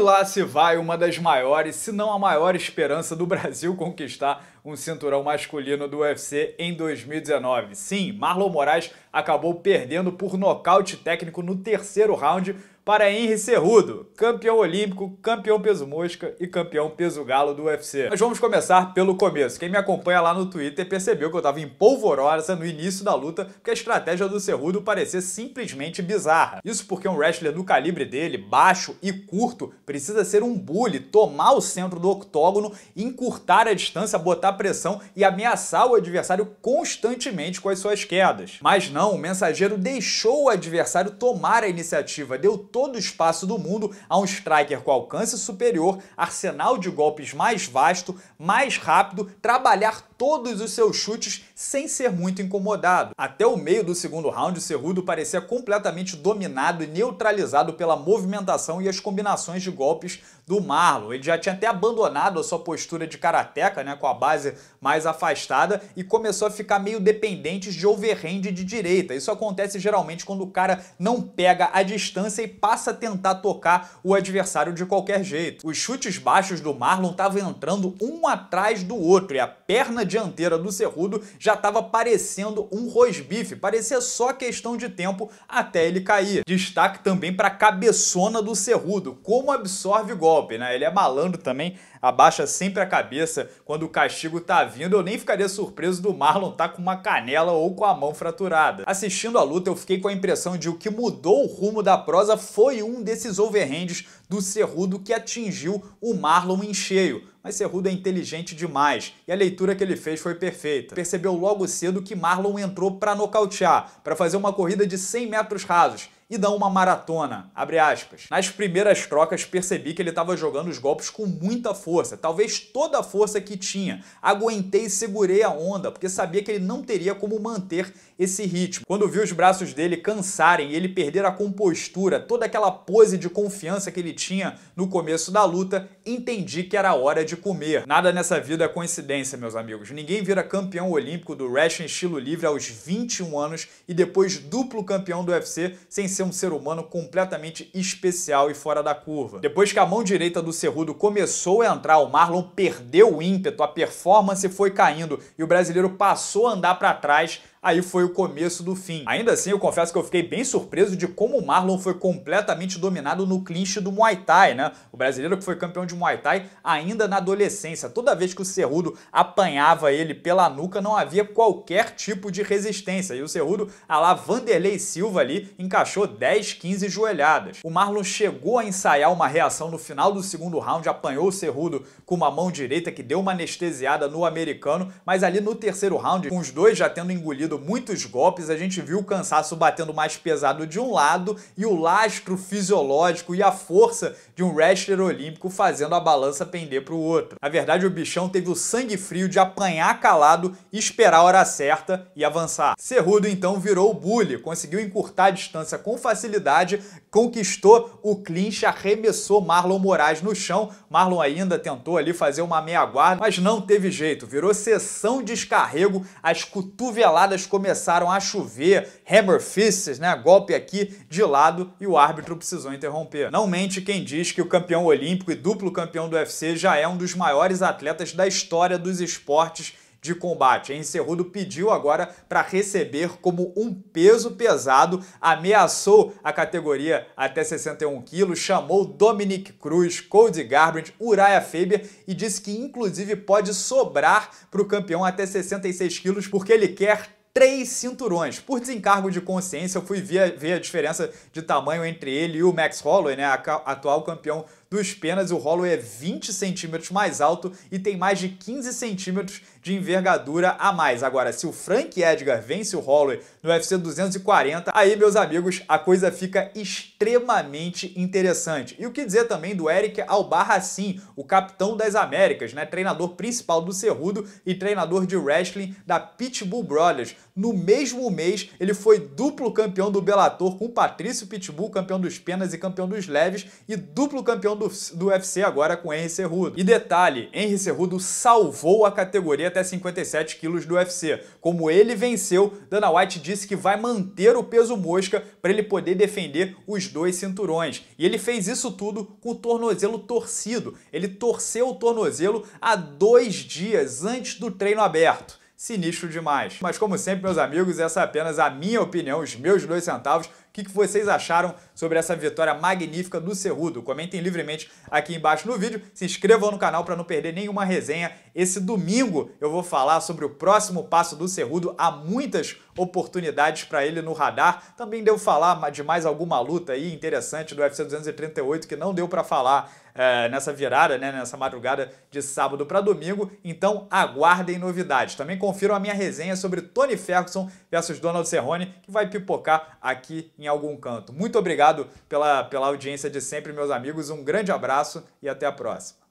lá se vai uma das maiores, se não a maior esperança do Brasil conquistar um cinturão masculino do UFC em 2019. Sim, Marlon Moraes acabou perdendo por nocaute técnico no terceiro round para Henry Cerrudo, campeão olímpico, campeão peso mosca e campeão peso galo do UFC. Mas vamos começar pelo começo. Quem me acompanha lá no Twitter percebeu que eu estava em polvorosa no início da luta, porque a estratégia do Cerrudo parecia simplesmente bizarra. Isso porque um wrestler do calibre dele, baixo e curto, precisa ser um bully, tomar o centro do octógono, encurtar a distância, botar aumentar a pressão e ameaçar o adversário constantemente com as suas quedas. Mas não, o mensageiro deixou o adversário tomar a iniciativa, deu todo o espaço do mundo a um striker com alcance superior, arsenal de golpes mais vasto, mais rápido, trabalhar todos os seus chutes sem ser muito incomodado. Até o meio do segundo round, o Cerrudo parecia completamente dominado e neutralizado pela movimentação e as combinações de golpes do Marlon. Ele já tinha até abandonado a sua postura de karateca, né, com a base mais afastada, e começou a ficar meio dependente de overhand de direita. Isso acontece geralmente quando o cara não pega a distância e passa a tentar tocar o adversário de qualquer jeito. Os chutes baixos do Marlon estavam entrando um atrás do outro, e a perna dianteira do Cerrudo já estava parecendo um rosbife, parecia só questão de tempo até ele cair. Destaque também para a cabeçona do Cerrudo, como absorve golpe golpe, né? Ele é malandro também, abaixa sempre a cabeça quando o castigo tá vindo. Eu nem ficaria surpreso do Marlon tá com uma canela ou com a mão fraturada. Assistindo a luta, eu fiquei com a impressão de o que mudou o rumo da prosa foi um desses overhands do Cerrudo que atingiu o Marlon em cheio mas Cerrudo é inteligente demais e a leitura que ele fez foi perfeita. Percebeu logo cedo que Marlon entrou para nocautear, para fazer uma corrida de 100 metros rasos e dá uma maratona, abre aspas. Nas primeiras trocas percebi que ele estava jogando os golpes com muita força, talvez toda a força que tinha. Aguentei e segurei a onda, porque sabia que ele não teria como manter esse ritmo. Quando vi os braços dele cansarem e ele perder a compostura, toda aquela pose de confiança que ele tinha no começo da luta, entendi que era hora de comer. Nada nessa vida é coincidência, meus amigos. Ninguém vira campeão olímpico do wrestling estilo livre aos 21 anos e depois duplo campeão do UFC sem ser ser um ser humano completamente especial e fora da curva. Depois que a mão direita do Cerrudo começou a entrar, o Marlon perdeu o ímpeto, a performance foi caindo e o brasileiro passou a andar para trás aí foi o começo do fim. Ainda assim, eu confesso que eu fiquei bem surpreso de como o Marlon foi completamente dominado no clinch do Muay Thai, né? O brasileiro que foi campeão de Muay Thai ainda na adolescência. Toda vez que o Cerrudo apanhava ele pela nuca, não havia qualquer tipo de resistência. E o Cerrudo, a lá Vanderlei Silva ali, encaixou 10, 15 joelhadas. O Marlon chegou a ensaiar uma reação no final do segundo round, apanhou o Cerrudo com uma mão direita que deu uma anestesiada no americano, mas ali no terceiro round, com os dois já tendo engolido sofrido muitos golpes, a gente viu o cansaço batendo mais pesado de um lado e o lastro fisiológico e a força de um wrestler olímpico fazendo a balança pender para o outro. Na verdade, o bichão teve o sangue frio de apanhar calado, esperar a hora certa e avançar. Cerrudo então virou o bully, conseguiu encurtar a distância com facilidade, conquistou o clinch, arremessou Marlon Moraes no chão. Marlon ainda tentou ali fazer uma meia guarda, mas não teve jeito, virou sessão de descarrego, as cotoveladas começaram a chover, hammer fists, né, golpe aqui de lado e o árbitro precisou interromper. Não mente quem diz que o campeão olímpico e duplo campeão do UFC já é um dos maiores atletas da história dos esportes de combate. Encerrudo pediu agora para receber como um peso pesado, ameaçou a categoria até 61 quilos, chamou Dominic Cruz, Cody Garbrandt, Uriah Faber e disse que inclusive pode sobrar para o campeão até 66 quilos porque ele quer três cinturões. Por desencargo de consciência, eu fui ver, a diferença de tamanho entre ele e o Max Holloway, né, atual campeão dos penas, o Holloway é 20 centímetros mais alto e tem mais de 15 centímetros de envergadura a mais. Agora, se o Frank Edgar vence o Holloway no UFC 240, aí, meus amigos, a coisa fica extremamente interessante. E o que dizer também do Eric Albarracin, o capitão das Américas, né? treinador principal do Cerrudo e treinador de wrestling da Pitbull Brothers. No mesmo mês, ele foi duplo campeão do Bellator com Patrício Pitbull, campeão dos penas e campeão dos leves, e duplo campeão do, do UFC agora com Henry Cerrudo. E detalhe, Henry Cerrudo salvou a categoria até 57 quilos do UFC. Como ele venceu, Dana White disse que vai manter o peso mosca para ele poder defender os dois cinturões. E ele fez isso tudo com o tornozelo torcido. Ele torceu o tornozelo há dois dias antes do treino aberto sinistro demais. Mas como sempre, meus amigos, essa é apenas a minha opinião, os meus dois centavos. O que vocês acharam sobre essa vitória magnífica do Cerrudo? Comentem livremente aqui embaixo no vídeo, se inscrevam no canal para não perder nenhuma resenha. Esse domingo eu vou falar sobre o próximo passo do Cerrudo, há muitas oportunidades para ele no radar. Também devo falar de mais alguma luta aí interessante do UFC 238 que não deu para falar é, nessa virada, né, nessa madrugada de sábado para domingo. Então aguardem novidades. Também confiram a minha resenha sobre Tony Ferguson versus Donald Cerrone, que vai pipocar aqui em algum canto. Muito obrigado pela, pela audiência de sempre, meus amigos. Um grande abraço e até a próxima.